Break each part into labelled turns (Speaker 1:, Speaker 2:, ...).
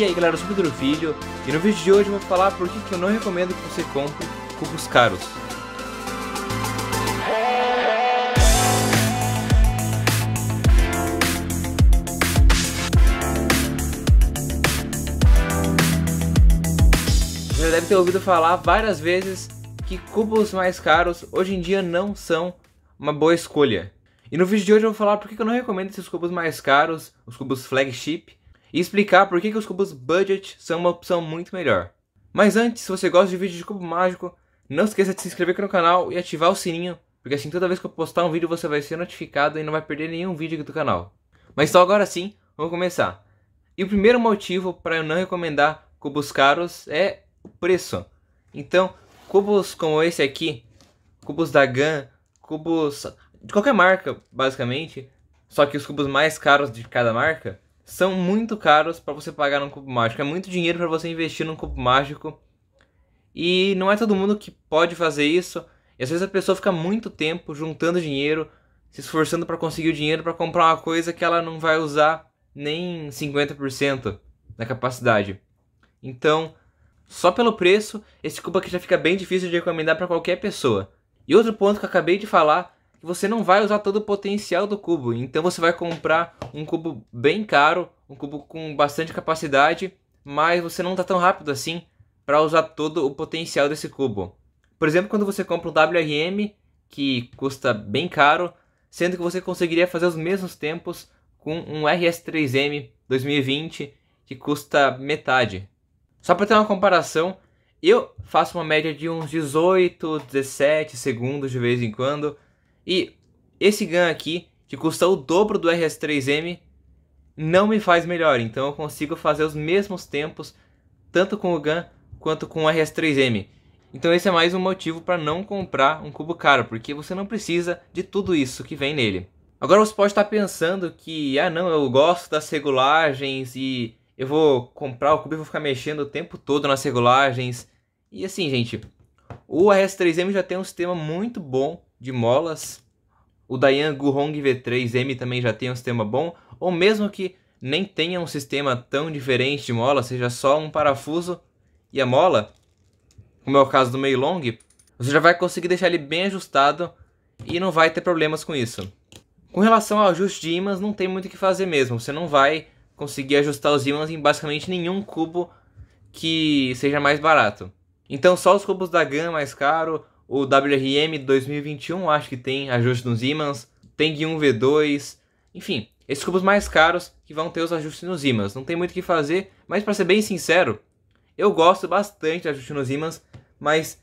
Speaker 1: E aí galera, eu sou o Pedro Filho e no vídeo de hoje eu vou falar por que eu não recomendo que você compre cubos caros. Você já deve ter ouvido falar várias vezes que cubos mais caros hoje em dia não são uma boa escolha. E no vídeo de hoje eu vou falar por que eu não recomendo esses cubos mais caros, os cubos flagship, e explicar por que, que os cubos budget são uma opção muito melhor. Mas antes, se você gosta de vídeo de cubo mágico, não esqueça de se inscrever aqui no canal e ativar o sininho, porque assim toda vez que eu postar um vídeo você vai ser notificado e não vai perder nenhum vídeo aqui do canal. Mas então agora sim, vamos começar. E o primeiro motivo para eu não recomendar cubos caros é o preço. Então, cubos como esse aqui, cubos da GAN, cubos de qualquer marca, basicamente, só que os cubos mais caros de cada marca, são muito caros para você pagar num cubo mágico. É muito dinheiro para você investir num cubo mágico. E não é todo mundo que pode fazer isso. E às vezes a pessoa fica muito tempo juntando dinheiro, se esforçando para conseguir o dinheiro para comprar uma coisa que ela não vai usar nem 50% da capacidade. Então, só pelo preço, esse cubo aqui já fica bem difícil de recomendar para qualquer pessoa. E outro ponto que eu acabei de falar que você não vai usar todo o potencial do cubo. Então você vai comprar um cubo bem caro, um cubo com bastante capacidade, mas você não está tão rápido assim para usar todo o potencial desse cubo. Por exemplo, quando você compra um WRM que custa bem caro, sendo que você conseguiria fazer os mesmos tempos com um RS3M 2020 que custa metade. Só para ter uma comparação, eu faço uma média de uns 18, 17 segundos de vez em quando e esse GAN aqui, que custa o dobro do RS3M, não me faz melhor. Então eu consigo fazer os mesmos tempos, tanto com o GAN quanto com o RS3M. Então esse é mais um motivo para não comprar um cubo caro, porque você não precisa de tudo isso que vem nele. Agora você pode estar tá pensando que, ah não, eu gosto das regulagens e eu vou comprar o cubo e vou ficar mexendo o tempo todo nas regulagens. E assim, gente, o RS3M já tem um sistema muito bom de molas. O Dayan Gurong V3M também já tem um sistema bom, ou mesmo que nem tenha um sistema tão diferente de mola, seja só um parafuso e a mola, como é o caso do Meilong, você já vai conseguir deixar ele bem ajustado e não vai ter problemas com isso. Com relação ao ajuste de ímãs, não tem muito o que fazer mesmo. Você não vai conseguir ajustar os ímãs em basicamente nenhum cubo que seja mais barato. Então só os cubos da GAN mais caro o WRM 2021 acho que tem ajuste nos ímãs, tem um 1 V2, enfim, esses cubos mais caros que vão ter os ajustes nos ímãs. Não tem muito o que fazer, mas para ser bem sincero, eu gosto bastante de ajuste nos ímãs, mas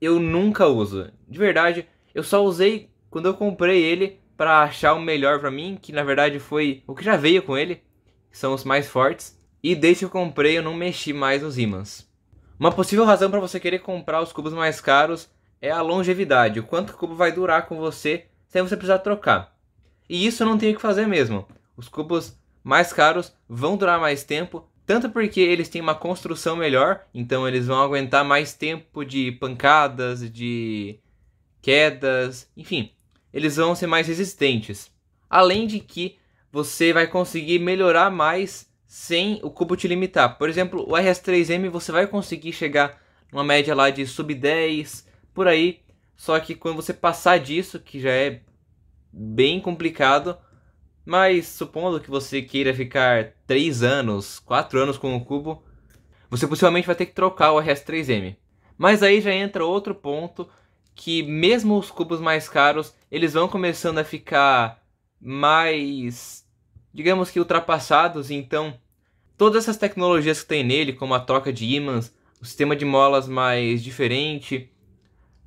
Speaker 1: eu nunca uso. De verdade, eu só usei quando eu comprei ele para achar o melhor para mim, que na verdade foi o que já veio com ele, que são os mais fortes. E desde que eu comprei, eu não mexi mais nos ímãs. Uma possível razão para você querer comprar os cubos mais caros é a longevidade, o quanto o cubo vai durar com você sem você precisar trocar. E isso não tem o que fazer mesmo. Os cubos mais caros vão durar mais tempo, tanto porque eles têm uma construção melhor, então eles vão aguentar mais tempo de pancadas, de quedas, enfim, eles vão ser mais resistentes. Além de que você vai conseguir melhorar mais sem o cubo te limitar. Por exemplo, o RS3M você vai conseguir chegar numa média lá de sub 10, por aí. Só que quando você passar disso, que já é bem complicado, mas supondo que você queira ficar 3 anos, 4 anos com o cubo, você possivelmente vai ter que trocar o RS3M. Mas aí já entra outro ponto que mesmo os cubos mais caros, eles vão começando a ficar mais digamos que ultrapassados, então todas essas tecnologias que tem nele, como a troca de ímãs, o sistema de molas mais diferente,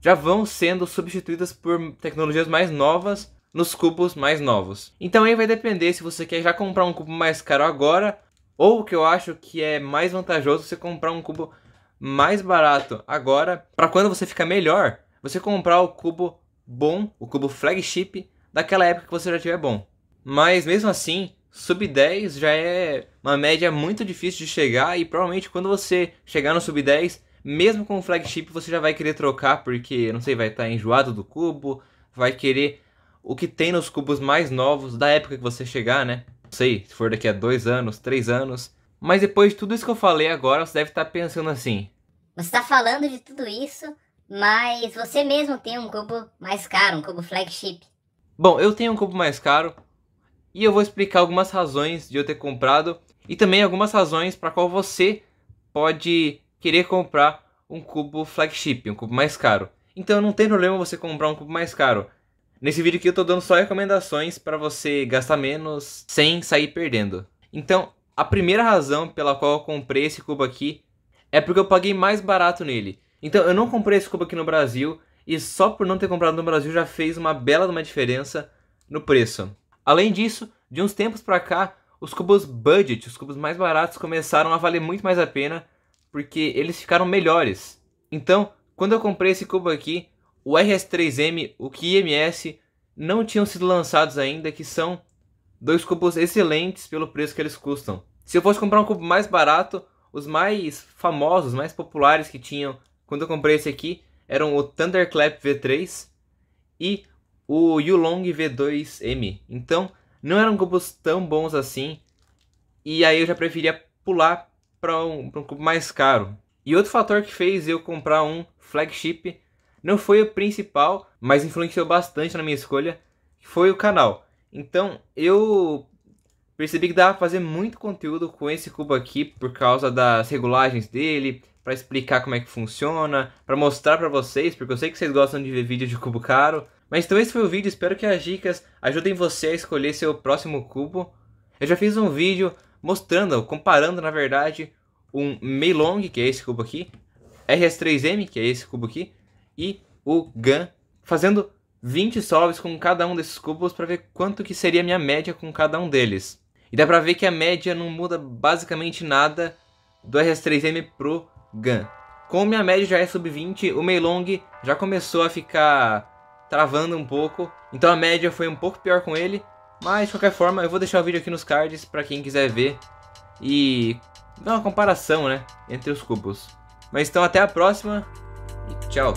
Speaker 1: já vão sendo substituídas por tecnologias mais novas nos cubos mais novos. Então aí vai depender se você quer já comprar um cubo mais caro agora ou o que eu acho que é mais vantajoso você comprar um cubo mais barato agora para quando você ficar melhor, você comprar o cubo bom, o cubo flagship daquela época que você já tiver bom. Mas mesmo assim, sub 10 já é uma média muito difícil de chegar e provavelmente quando você chegar no sub 10 mesmo com o flagship você já vai querer trocar porque, não sei, vai estar tá enjoado do cubo, vai querer o que tem nos cubos mais novos da época que você chegar, né? Não sei, se for daqui a dois anos, três anos. Mas depois de tudo isso que eu falei agora, você deve estar tá pensando assim. Você está falando de tudo isso, mas você mesmo tem um cubo mais caro, um cubo flagship. Bom, eu tenho um cubo mais caro e eu vou explicar algumas razões de eu ter comprado e também algumas razões para qual você pode querer comprar um cubo flagship, um cubo mais caro. Então não tem problema você comprar um cubo mais caro. Nesse vídeo aqui eu tô dando só recomendações para você gastar menos sem sair perdendo. Então, a primeira razão pela qual eu comprei esse cubo aqui é porque eu paguei mais barato nele. Então, eu não comprei esse cubo aqui no Brasil e só por não ter comprado no Brasil já fez uma bela uma diferença no preço. Além disso, de uns tempos para cá, os cubos budget, os cubos mais baratos começaram a valer muito mais a pena porque eles ficaram melhores. Então, quando eu comprei esse cubo aqui, o RS3M, o QMS não tinham sido lançados ainda, que são dois cubos excelentes pelo preço que eles custam. Se eu fosse comprar um cubo mais barato, os mais famosos, mais populares que tinham quando eu comprei esse aqui eram o Thunderclap V3 e o Yulong V2M. Então, não eram cubos tão bons assim. E aí eu já preferia pular para um, um cubo mais caro. E outro fator que fez eu comprar um flagship não foi o principal, mas influenciou bastante na minha escolha, foi o canal. Então eu percebi que dá para fazer muito conteúdo com esse cubo aqui por causa das regulagens dele, para explicar como é que funciona, para mostrar para vocês, porque eu sei que vocês gostam de ver vídeo de cubo caro. Mas então esse foi o vídeo, espero que as dicas ajudem você a escolher seu próximo cubo. Eu já fiz um vídeo mostrando, comparando na verdade um Meilong, que é esse cubo aqui, RS3M, que é esse cubo aqui, e o GAN, fazendo 20 solves com cada um desses cubos para ver quanto que seria a minha média com cada um deles. E dá para ver que a média não muda basicamente nada do RS3M pro GAN. Como minha média já é sub 20, o Meilong já começou a ficar travando um pouco, então a média foi um pouco pior com ele, mas, de qualquer forma, eu vou deixar o vídeo aqui nos cards para quem quiser ver e dar uma comparação, né, entre os cubos. Mas então até a próxima e tchau!